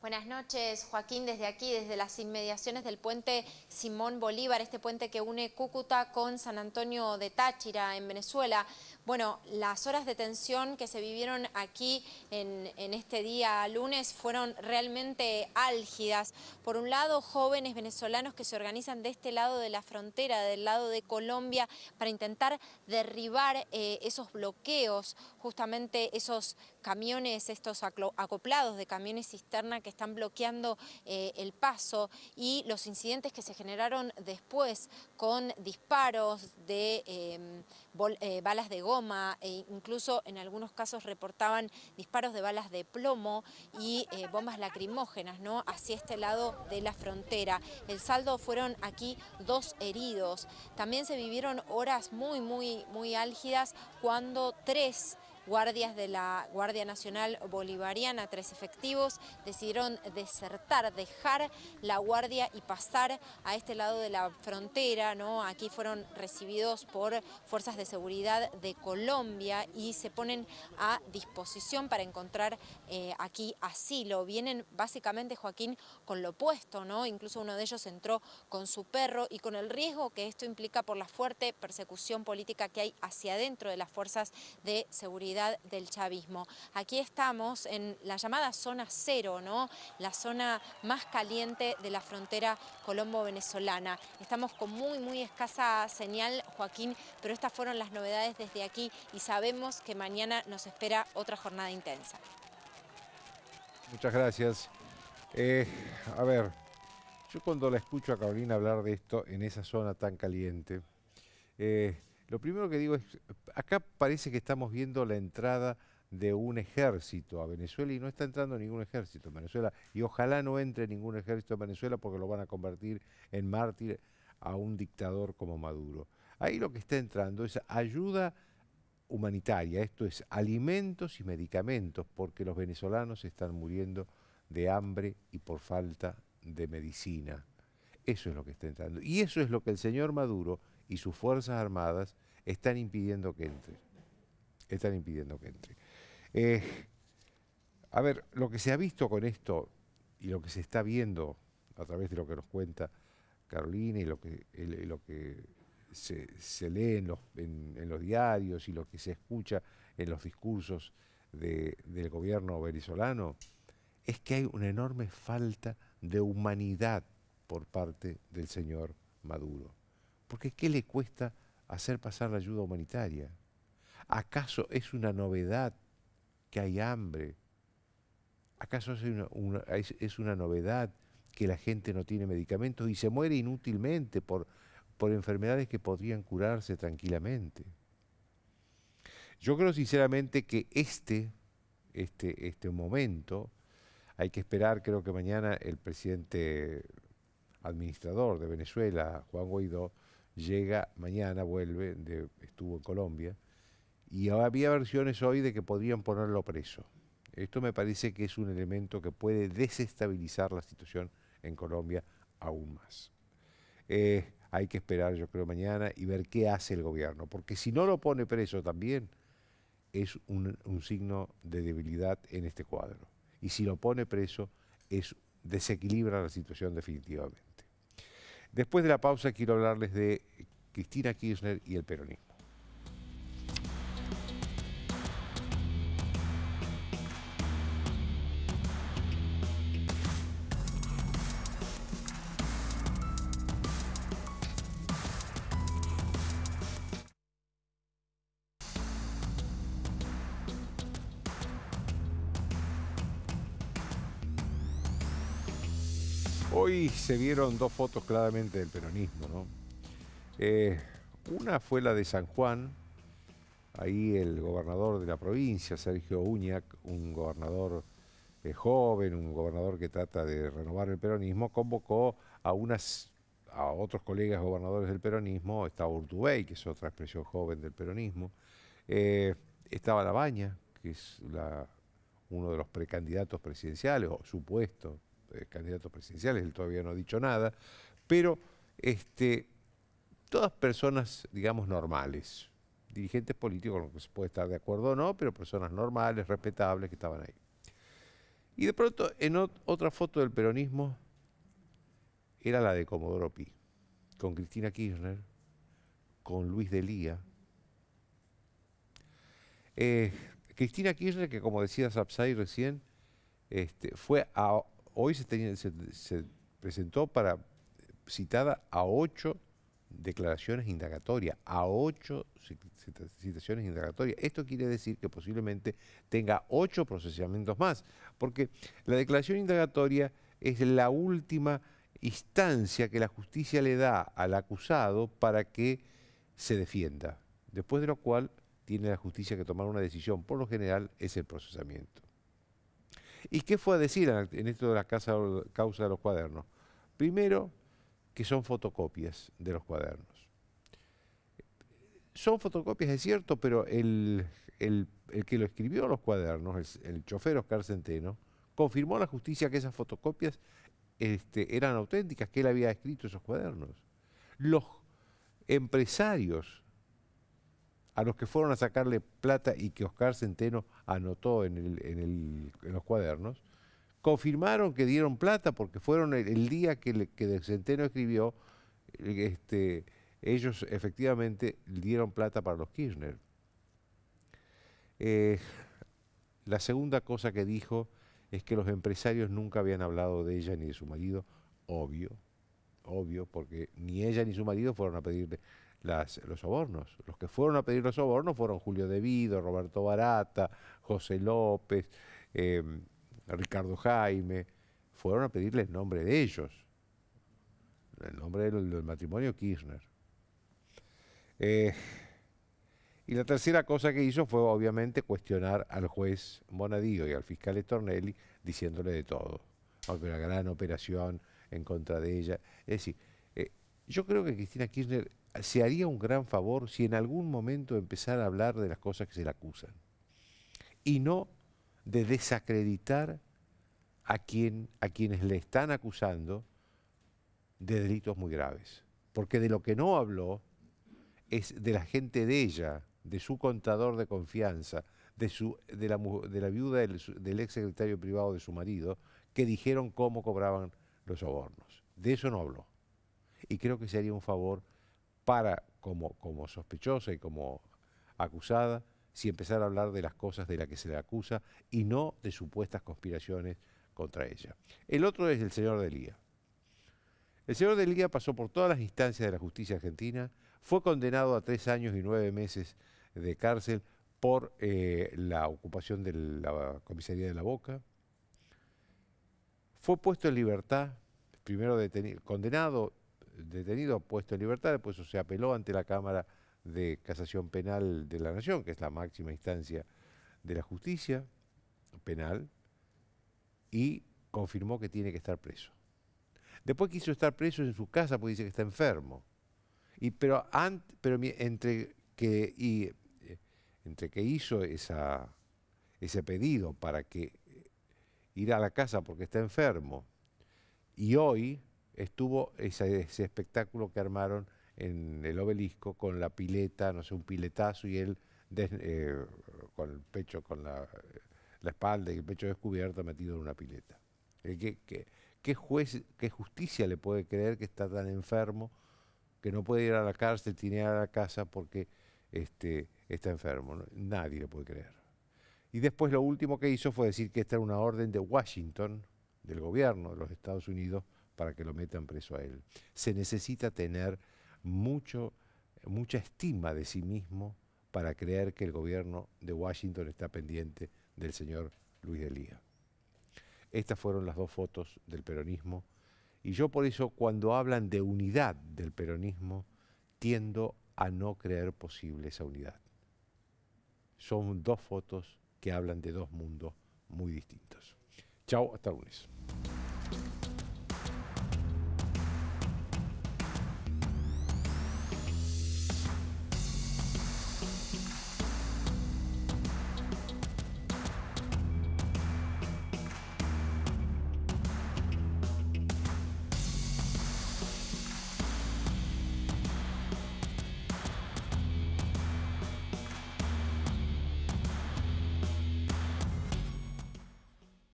Buenas noches, Joaquín, desde aquí, desde las inmediaciones del puente Simón Bolívar, este puente que une Cúcuta con San Antonio de Táchira, en Venezuela. Bueno, las horas de tensión que se vivieron aquí en, este día lunes fueron realmente álgidas. Por un lado, jóvenes venezolanos que se organizan de este lado de la frontera, del lado de Colombia, para intentar derribar eh, esos bloqueos, justamente esos camiones, estos acoplados de camiones cisterna que están bloqueando eh, el paso y los incidentes que se generaron después con disparos de eh, balas de golpe, e incluso en algunos casos reportaban disparos de balas de plomo y eh, bombas lacrimógenas, ¿no? Hacia este lado de la frontera. El saldo fueron aquí dos heridos. También se vivieron horas muy, muy, muy álgidas cuando tres guardias de la Guardia Nacional Bolivariana, tres efectivos, decidieron desertar, dejar la guardia y pasar a este lado de la frontera. Aquí fueron recibidos por fuerzas de seguridad de Colombia y se ponen a disposición para encontrar eh, aquí asilo. Vienen básicamente, Joaquín, con lo opuesto, ¿no? Incluso uno de ellos entró con su perro y con el riesgo que esto implica por la fuerte persecución política que hay hacia adentro de las fuerzas de seguridad del chavismo. Aquí estamos en la llamada zona cero, ¿no? la zona más caliente de la frontera colombo-venezolana. Estamos con muy, muy escasa señal, Joaquín, pero estas fueron las novedades desde aquí y sabemos que mañana nos espera otra jornada intensa. Muchas gracias. Eh, a ver, yo cuando la escucho a Carolina hablar de esto en esa zona tan caliente, eh, lo primero que digo es, acá parece que estamos viendo la entrada de un ejército a Venezuela y no está entrando ningún ejército en Venezuela y ojalá no entre ningún ejército a Venezuela porque lo van a convertir en mártir a un dictador como Maduro. Ahí lo que está entrando es ayuda humanitaria, esto es alimentos y medicamentos porque los venezolanos están muriendo de hambre y por falta de medicina. Eso es lo que está entrando. Y eso es lo que el señor Maduro y sus Fuerzas Armadas están impidiendo que entre. Están impidiendo que entre. Eh, a ver, lo que se ha visto con esto y lo que se está viendo a través de lo que nos cuenta Carolina y lo que, lo que se, lee en los, diarios y lo que se escucha en los discursos del gobierno venezolano, es que hay una enorme falta de humanidad por parte del señor Maduro. Porque ¿qué le cuesta hacer pasar la ayuda humanitaria? ¿Acaso es una novedad que hay hambre? ¿Acaso es una, novedad que la gente no tiene medicamentos y se muere inútilmente por, por enfermedades que podrían curarse tranquilamente? Yo creo sinceramente que este, este, este momento, hay que esperar, creo que mañana el presidente administrador de Venezuela, Juan Guaidó, llega mañana, vuelve, estuvo en Colombia, y había versiones hoy de que podrían ponerlo preso. Esto me parece que es un elemento que puede desestabilizar la situación en Colombia aún más. Eh, hay que esperar, yo creo, mañana y ver qué hace el gobierno, porque si no lo pone preso también, es un, un signo de debilidad en este cuadro. Y si lo pone preso, es, desequilibra la situación definitivamente. Después de la pausa quiero hablarles de Cristina Kirchner y el peronismo. se vieron dos fotos claramente del peronismo, ¿no? Eh, una fue la de San Juan, ahí el gobernador de la provincia, Sergio Uñac, un gobernador eh, joven, un gobernador que trata de renovar el peronismo, convocó a unas a otros colegas gobernadores del peronismo, estaba Urtubey, que es otra expresión joven del peronismo, eh, estaba Labaña, que es uno de los precandidatos presidenciales, o supuesto eh, candidatos presidenciales, él todavía no ha dicho nada, pero este, todas personas, digamos, normales, dirigentes políticos con los que se puede estar de acuerdo o no, pero personas normales, respetables, que estaban ahí. Y de pronto, en otra foto del peronismo, era la de Comodoro Pi, con Cristina Kirchner, con Luis de eh, Cristina Kirchner, que como decía Sapsay recién, este, fue a hoy se, presentó para citada a ocho declaraciones indagatorias, a ocho citaciones indagatorias. Esto quiere decir que posiblemente tenga ocho procesamientos más, porque la declaración indagatoria es la última instancia que la justicia le da al acusado para que se defienda, después de lo cual tiene la justicia que tomar una decisión, por lo general es el procesamiento. ¿Y qué fue a decir en esto de la causa de los cuadernos? Primero, que son fotocopias de los cuadernos. Son fotocopias, es cierto, pero el, que lo escribió los cuadernos, el, chofer Oscar Centeno, confirmó a la justicia que esas fotocopias este, eran auténticas, que él había escrito esos cuadernos. Los empresarios a los que fueron a sacarle plata y que Oscar Centeno anotó en, los cuadernos, confirmaron que dieron plata porque fueron el, día que, Centeno escribió, este, ellos efectivamente dieron plata para los Kirchner. Eh, la segunda cosa que dijo es que los empresarios nunca habían hablado de ella ni de su marido, obvio, obvio, porque ni ella ni su marido fueron a pedirle los sobornos. Los que fueron a pedir los sobornos fueron Julio Devido, Roberto Barata, José López, em, Ricardo Jaime. Fueron a pedirle el nombre de ellos, el nombre del, matrimonio Kirchner. Eh, y la tercera cosa que hizo fue obviamente cuestionar al juez Bonadío y al fiscal Estornelli diciéndole de todo. Aunque ah, una gran operación en contra de ella. Es decir, eh, yo creo que Cristina Kirchner se haría un gran favor si en algún momento empezara a hablar de las cosas que se le acusan y no de desacreditar a, quien, a quienes le están acusando de delitos muy graves. Porque de lo que no habló es de la gente de ella, de su contador de confianza, de, su, de, la, viuda del, ex secretario privado de su marido, que dijeron cómo cobraban los sobornos. De eso no habló. Y creo que sería un favor para como, como sospechosa y como acusada si empezar a hablar de las cosas de las que se le acusa y no de supuestas conspiraciones contra ella. El otro es el señor Delía. El señor Delía pasó por todas las instancias de la justicia argentina, fue condenado a tres años y nueve meses de cárcel por eh, la ocupación de la comisaría de la Boca, fue puesto en libertad, primero condenado detenido, puesto en libertad, después se apeló ante la Cámara de Casación Penal de la Nación, que es la máxima instancia de la justicia penal, y confirmó que tiene que estar preso. Después quiso estar preso en su casa porque dice que está enfermo. Y, pero eh, entre que, hizo ese pedido para que eh, ir a la casa porque está enfermo y hoy estuvo ese, espectáculo que armaron en el obelisco con la pileta, no sé, un piletazo y él eh, con el pecho, con la, espalda y el pecho descubierto metido en una pileta. Eh, ¿Qué, qué, juez, qué justicia le puede creer que está tan enfermo, que no puede ir a la cárcel, tiene a la casa porque este, está enfermo? Nadie le puede creer. Y después lo último que hizo fue decir que esta era una orden de Washington, del gobierno de los Estados Unidos, para que lo metan preso a él. Se necesita tener mucho, mucha estima de sí mismo para creer que el gobierno de Washington está pendiente del señor Luis de Lía. Estas fueron las dos fotos del peronismo y yo por eso cuando hablan de unidad del peronismo tiendo a no creer posible esa unidad. Son dos fotos que hablan de dos mundos muy distintos. Chao, hasta lunes.